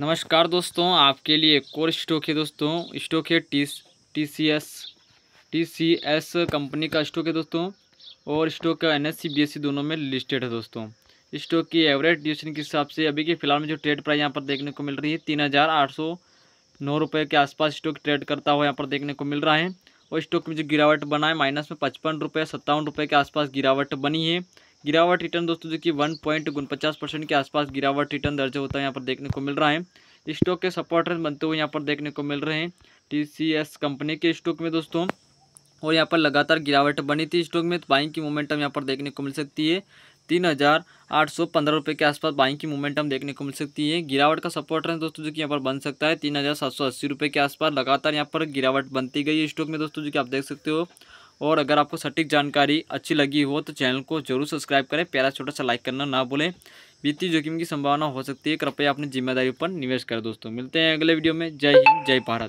नमस्कार दोस्तों आपके लिए एक और स्टॉक है दोस्तों स्टॉक है T T C S T C S company का स्टॉक है दोस्तों और stock N S C B S C दोनों में लिस्टेड है दोस्तों स्टॉक की एवरेज ड्यूशन के हिसाब से अभी के फिलहाल में जो ट्रेड प्राइस यहाँ पर देखने को मिल रही है तीन हज़ार आठ सौ नौ रुपये के आसपास स्टॉक ट्रेड करता हुआ यहाँ पर देखने को मिल रहा है और स्टॉक में जो गिरावट बना है माइनस में पचपन रुपये सत्तावन रुपये के आसपास गिरावट बनी है गिरावट रिटर्न दोस्तों देखिए वन पॉइंट उनपचास परसेंट के आसपास गिरावट रिटर्न दर्ज होता है यहाँ पर देखने को मिल रहा है स्टॉक के सपोर्टर्स बनते हुए यहाँ पर देखने को मिल रहे हैं टीसीएस कंपनी के स्टॉक में दोस्तों और यहाँ पर लगातार गिरावट बनी थी स्टॉक में तो बाइंग की मोमेंटम यहाँ पर देखने को मिल सकती है तीन हज़ार आठ सौ पंद्रह रुपये के आसपास बाइंग की मोमेंटम देखने को मिल सकती है गिरावट का सपोर्ट रहे दोस्तों जो कि यहाँ पर बन सकता है तीन हज़ार सात सौ अस्सी रुपये के आसपास लगातार यहाँ पर गिरावट बनती गई है स्टॉक में दोस्तों जो कि आप देख सकते हो और अगर आपको सटीक जानकारी अच्छी लगी हो तो चैनल को जरूर सब्सक्राइब करें प्यारा छोटा सा लाइक करना ना भूलें वित्तीय जोखिम की संभावना हो सकती है कृपया अपनी जिम्मेदारी पर निवेश करें दोस्तों मिलते हैं अगले वीडियो में जय हिंद जय भारत